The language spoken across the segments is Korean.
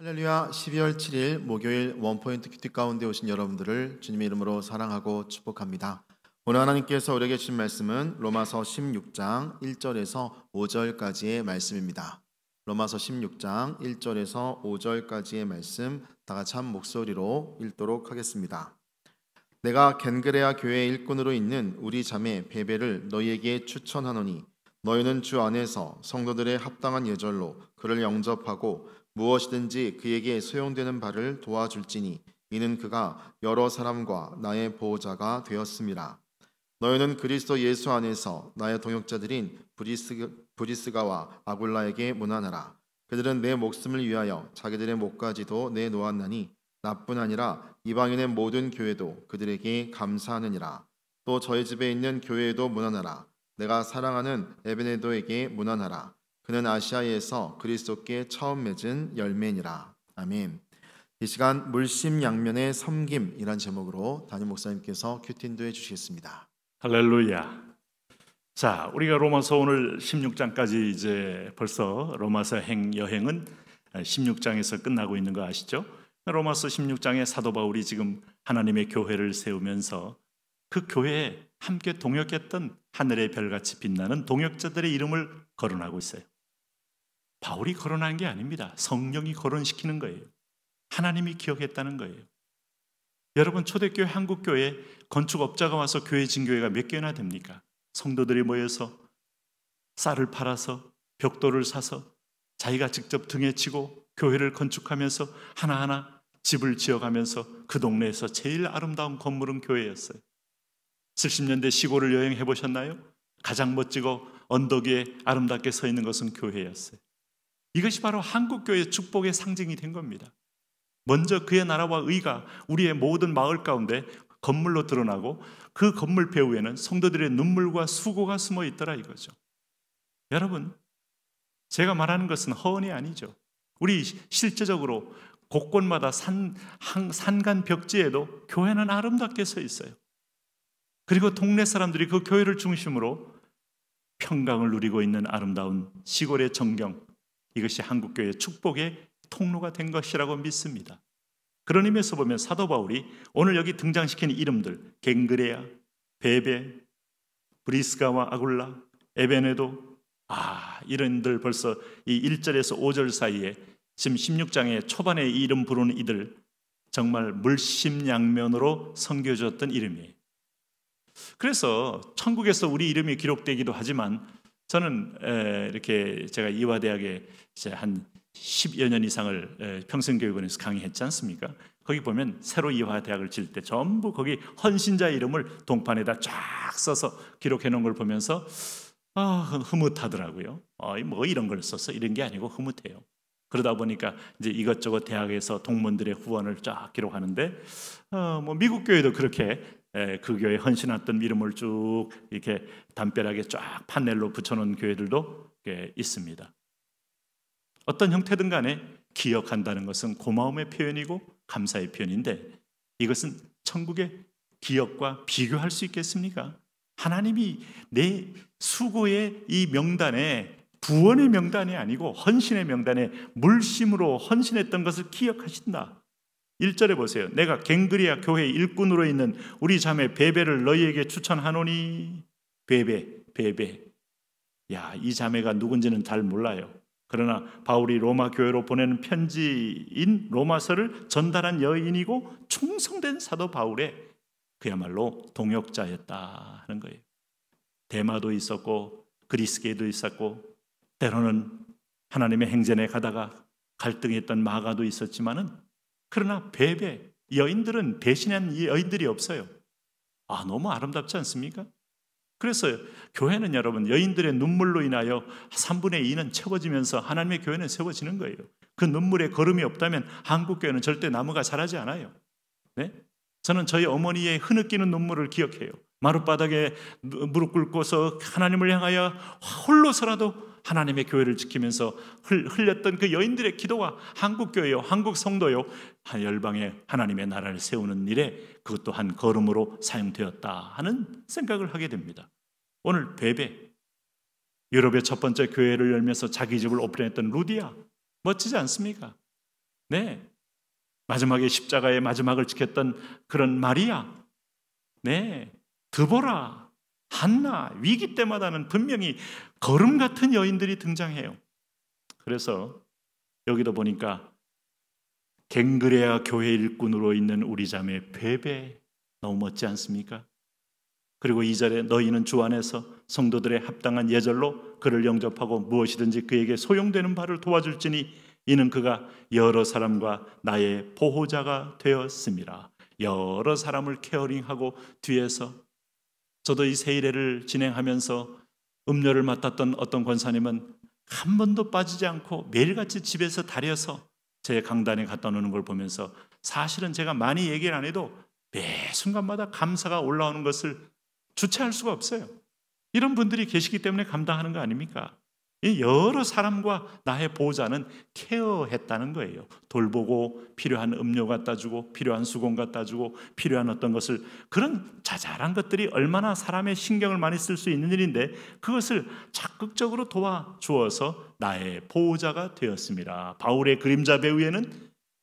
할렐루야 12월 7일 목요일 원포인트 큐티 가운데 오신 여러분들을 주님의 이름으로 사랑하고 축복합니다. 오늘 하나님께서 우리에게 주신 말씀은 로마서 16장 1절에서 5절까지의 말씀입니다. 로마서 16장 1절에서 5절까지의 말씀 다 같이 한 목소리로 읽도록 하겠습니다. 내가 겐그레아 교회 의 일꾼으로 있는 우리 자매 베베를 너희에게 추천하노니 너희는 주 안에서 성도들의 합당한 예절로 그를 영접하고 무엇이든지 그에게 소용되는 바를 도와줄지니 이는 그가 여러 사람과 나의 보호자가 되었습니다. 너희는 그리스도 예수 안에서 나의 동역자들인 브리스, 브리스가와 아굴라에게 문안하라. 그들은 내 목숨을 위하여 자기들의 목까지도 내놓았나니 나뿐 아니라 이방인의 모든 교회도 그들에게 감사하느니라. 또 저희 집에 있는 교회에도 문안하라. 내가 사랑하는 에베네도에게 문안하라. 그는 아시아에서 그리스도께 처음 맺은 열매니라. 아멘. 이 시간 물심양면의 섬김이란 제목으로 담임 목사님께서 큐틴도해 주시겠습니다. 할렐루야. 자, 우리가 로마서 오늘 16장까지 이제 벌써 로마서 행 여행은 16장에서 끝나고 있는 거 아시죠? 로마서 16장에 사도 바울이 지금 하나님의 교회를 세우면서 그 교회에 함께 동역했던 하늘의 별같이 빛나는 동역자들의 이름을 거론하고 있어요. 바울이 거론한 게 아닙니다. 성령이 거론시키는 거예요. 하나님이 기억했다는 거예요. 여러분 초대교회 한국교회 건축업자가 와서 교회 진교회가 몇 개나 됩니까? 성도들이 모여서 쌀을 팔아서 벽돌을 사서 자기가 직접 등에 치고 교회를 건축하면서 하나하나 집을 지어가면서 그 동네에서 제일 아름다운 건물은 교회였어요. 70년대 시골을 여행해 보셨나요? 가장 멋지고 언덕 위에 아름답게 서 있는 것은 교회였어요. 이것이 바로 한국교회의 축복의 상징이 된 겁니다. 먼저 그의 나라와 의가 우리의 모든 마을 가운데 건물로 드러나고 그 건물 배후에는 성도들의 눈물과 수고가 숨어 있더라 이거죠. 여러분, 제가 말하는 것은 허언이 아니죠. 우리 실제적으로 곳곳마다 산, 산간 벽지에도 교회는 아름답게 서 있어요. 그리고 동네 사람들이 그 교회를 중심으로 평강을 누리고 있는 아름다운 시골의 전경, 이것이 한국교회 축복의 통로가 된 것이라고 믿습니다. 그런 의미에서 보면 사도 바울이 오늘 여기 등장시킨 이름들 갱그레아, 베베, 브리스가와 아굴라, 에베네도 아 이런들 벌써 이 1절에서 5절 사이에 지금 16장의 초반에 이름 부르는 이들 정말 물심양면으로 섬겨졌던 이름이에요. 그래서 천국에서 우리 이름이 기록되기도 하지만 저는 이렇게 제가 이화대학에 이제 한 10여 년 이상을 평생교육원에서 강의했지 않습니까? 거기 보면 새로 이화대학을 질 때 전부 거기 헌신자 이름을 동판에다 쫙 써서 기록해 놓은 걸 보면서 아, 흐뭇하더라고요. 어, 뭐 이런 걸 써서 이런 게 아니고 흐뭇해요. 그러다 보니까 이제 이것저것 대학에서 동문들의 후원을 쫙 기록하는데 어, 뭐 미국 교회도 그렇게 예, 그 교회 헌신했던 이름을 쭉 이렇게 담벼락에 쫙 판넬로 붙여놓은 교회들도 있습니다. 어떤 형태든 간에 기억한다는 것은 고마움의 표현이고 감사의 표현인데 이것은 천국의 기억과 비교할 수 있겠습니까? 하나님이 내 수고의 이 명단에 부원의 명단이 아니고 헌신의 명단에 물심으로 헌신했던 것을 기억하신다. 1절에 보세요. 내가 갱그리아 교회 일꾼으로 있는 우리 자매 베베를 너희에게 추천하노니 베베 베베 야, 이 자매가 누군지는 잘 몰라요. 그러나 바울이 로마 교회로 보내는 편지인 로마서를 전달한 여인이고 충성된 사도 바울의 그야말로 동역자였다 하는 거예요. 대마도 있었고 그리스계도 있었고 때로는 하나님의 행전에 가다가 갈등했던 마가도 있었지만은 그러나 베베, 여인들은 배신한 여인들이 없어요. 아, 너무 아름답지 않습니까? 그래서 교회는 여러분, 여인들의 눈물로 인하여 3분의 2는 채워지면서 하나님의 교회는 세워지는 거예요. 그 눈물에 걸음이 없다면 한국교회는 절대 나무가 자라지 않아요. 네? 저는 저희 어머니의 흐느끼는 눈물을 기억해요. 마룻바닥에 무릎 꿇고서 하나님을 향하여 홀로서라도 하나님의 교회를 지키면서 흘렸던 그 여인들의 기도가 한국 교회요, 한국 성도요, 열방의 하나님의 나라를 세우는 일에 그것또한 걸음으로 사용되었다 하는 생각을 하게 됩니다. 오늘 베베 유럽의 첫 번째 교회를 열면서 자기 집을 오픈했던 루디아 멋지지 않습니까? 네. 마지막에 십자가의 마지막을 지켰던 그런 마리아. 네. 드보라, 한나, 위기 때마다는 분명히 걸음 같은 여인들이 등장해요. 그래서 여기도 보니까 갱그레아 교회 일꾼으로 있는 우리 자매 베베 너무 멋지 않습니까? 그리고 이절에 너희는 주 안에서 성도들의 합당한 예절로 그를 영접하고 무엇이든지 그에게 소용되는 바를 도와줄지니 이는 그가 여러 사람과 나의 보호자가 되었습니다. 여러 사람을 케어링하고 뒤에서 저도 이 세일회를 진행하면서 음료를 맡았던 어떤 권사님은 한 번도 빠지지 않고 매일같이 집에서 다려서 제 강단에 갖다 놓는 걸 보면서 사실은 제가 많이 얘기를 안 해도 매 순간마다 감사가 올라오는 것을 주체할 수가 없어요. 이런 분들이 계시기 때문에 감당하는 거 아닙니까? 이 여러 사람과 나의 보호자는 케어했다는 거예요. 돌보고 필요한 음료 갖다 주고 필요한 수건 갖다 주고 필요한 어떤 것을 그런 자잘한 것들이 얼마나 사람의 신경을 많이 쓸 수 있는 일인데 그것을 적극적으로 도와주어서 나의 보호자가 되었습니다. 바울의 그림자 배우에는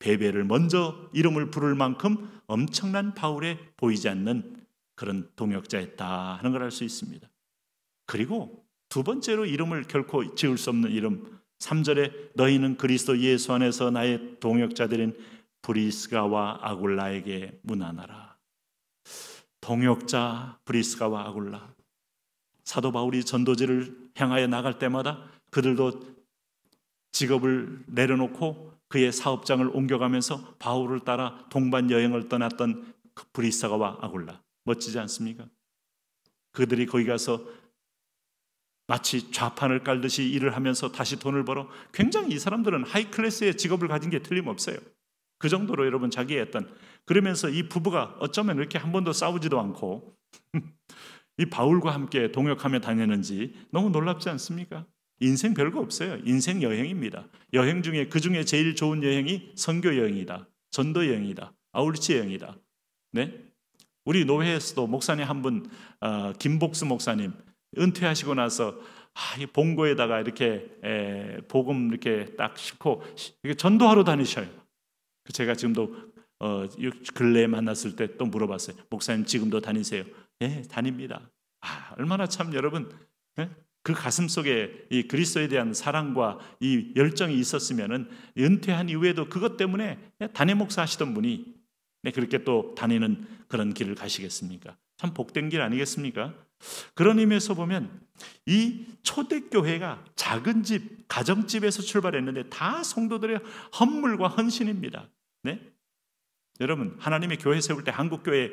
베베를 먼저 이름을 부를 만큼 엄청난 바울의 보이지 않는 그런 동역자였다 하는 걸 알 수 있습니다. 그리고 두 번째로 이름을 결코 지을수 없는 이름 3절에 너희는 그리스도 예수 안에서 나의 동역자들인 브리스가와 아굴라에게 문안하라. 동역자 브리스가와 아굴라. 사도 바울이 전도지를 향하여 나갈 때마다 그들도 직업을 내려놓고 그의 사업장을 옮겨가면서 바울을 따라 동반 여행을 떠났던 그 브리스가와 아굴라. 멋지지 않습니까? 그들이 거기 가서 마치 좌판을 깔듯이 일을 하면서 다시 돈을 벌어 굉장히 이 사람들은 하이 클래스의 직업을 가진 게 틀림없어요. 그 정도로 여러분 자기의 어떤 그러면서 이 부부가 어쩌면 이렇게 한 번도 싸우지도 않고 이 바울과 함께 동역하며 다녔는지 너무 놀랍지 않습니까? 인생 별거 없어요. 인생 여행입니다. 여행 중에 그 중에 제일 좋은 여행이 선교 여행이다. 전도 여행이다. 아울치 여행이다. 네? 우리 노회에서도 목사님 한분 아, 김복수 목사님 은퇴하시고 나서 아, 이 봉고에다가 이렇게 에, 복음 이렇게 딱 싣고 이게 전도하러 다니셔요. 그 제가 지금도 어, 근래에 만났을 때 또 물어봤어요. 목사님 지금도 다니세요? 예, 다닙니다. 아, 얼마나 참 여러분 예? 그 가슴 속에 이 그리스도에 대한 사랑과 이 열정이 있었으면은 은퇴한 이후에도 그것 때문에 단임 예, 목사 하시던 분이 네, 그렇게 또 다니는 그런 길을 가시겠습니까? 참 복된 길 아니겠습니까? 그런 의미에서 보면 이 초대교회가 작은 집, 가정집에서 출발했는데 다 성도들의 헌물과 헌신입니다. 네? 여러분, 하나님의 교회 세울 때 한국교회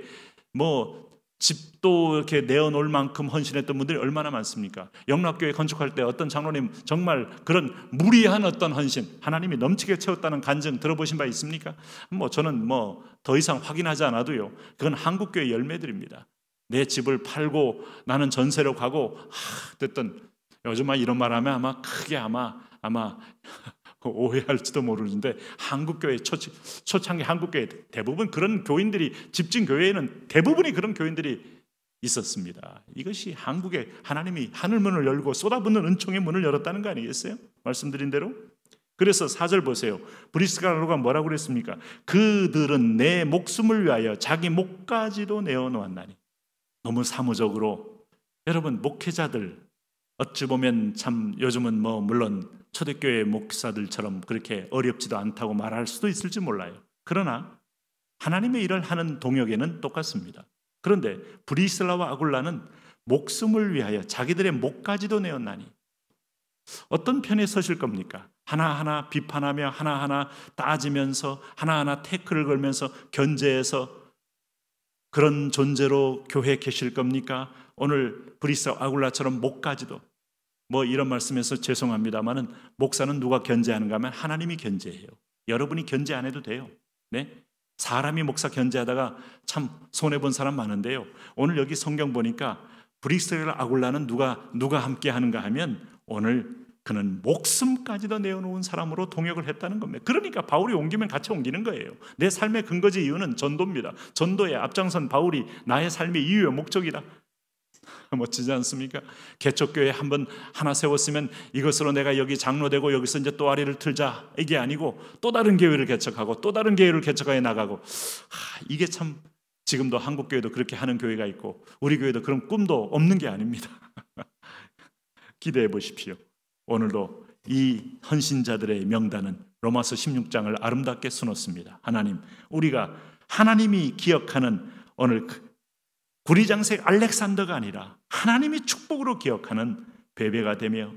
뭐 집도 이렇게 내어놓을 만큼 헌신했던 분들이 얼마나 많습니까? 영락교회 건축할 때 어떤 장로님 정말 그런 무리한 어떤 헌신 하나님이 넘치게 채웠다는 간증 들어보신 바 있습니까? 뭐 저는 뭐 더 이상 확인하지 않아도요. 그건 한국교회 열매들입니다. 내 집을 팔고 나는 전세로 가고 하, 됐던 요즘 이런 말하면 아마 크게 아마 아마 오해할지도 모르는데 한국 교회 초, 초창기 한국 교회 대부분 그런 교인들이 집진 교회에는 대부분이 그런 교인들이 있었습니다. 이것이 한국의 하나님이 하늘 문을 열고 쏟아붓는 은총의 문을 열었다는 거 아니겠어요? 말씀드린 대로. 그래서 사절 보세요. 브리스가르가 뭐라고 그랬습니까? 그들은 내 목숨을 위하여 자기 목까지도 내어 놓았나니. 너무 사무적으로 여러분 목회자들 어찌 보면 참 요즘은 뭐 물론 초대교회 목사들처럼 그렇게 어렵지도 않다고 말할 수도 있을지 몰라요. 그러나 하나님의 일을 하는 동역에는 똑같습니다. 그런데 브리슬라와 아굴라는 목숨을 위하여 자기들의 목까지도 내었나니 어떤 편에 서실 겁니까? 하나하나 비판하며 하나하나 따지면서 하나하나 태클을 걸면서 견제해서 그런 존재로 교회에 계실 겁니까? 오늘 브리스 아굴라처럼 목까지도 뭐 이런 말씀에서 죄송합니다만은 목사는 누가 견제하는가 하면 하나님이 견제해요. 여러분이 견제 안 해도 돼요. 네? 사람이 목사 견제하다가 참 손해 본 사람 많은데요. 오늘 여기 성경 보니까 브리스 아굴라는 누가 누가 함께 하는가 하면 오늘 그는 목숨까지도 내어놓은 사람으로 동역을 했다는 겁니다. 그러니까 바울이 옮기면 같이 옮기는 거예요. 내 삶의 근거지 이유는 전도입니다. 전도에 앞장선 바울이 나의 삶의 이유의 목적이다. 멋지지 않습니까? 개척교회 한번 하나 세웠으면 이것으로 내가 여기 장로되고 여기서 이제 또 아리를 틀자 이게 아니고 또 다른 교회를 개척하고 또 다른 교회를 개척하여 나가고 하, 이게 참 지금도 한국 교회도 그렇게 하는 교회가 있고 우리 교회도 그런 꿈도 없는 게 아닙니다. 기대해 보십시오. 오늘도 이 헌신자들의 명단은 로마서 16장을 아름답게 수놓습니다. 하나님, 우리가 하나님이 기억하는 오늘 그 구리장색 알렉산더가 아니라 하나님이 축복으로 기억하는 베베가 되며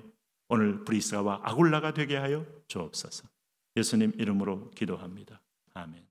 오늘 브리스가와 아굴라가 되게 하여 주옵소서. 예수님 이름으로 기도합니다. 아멘.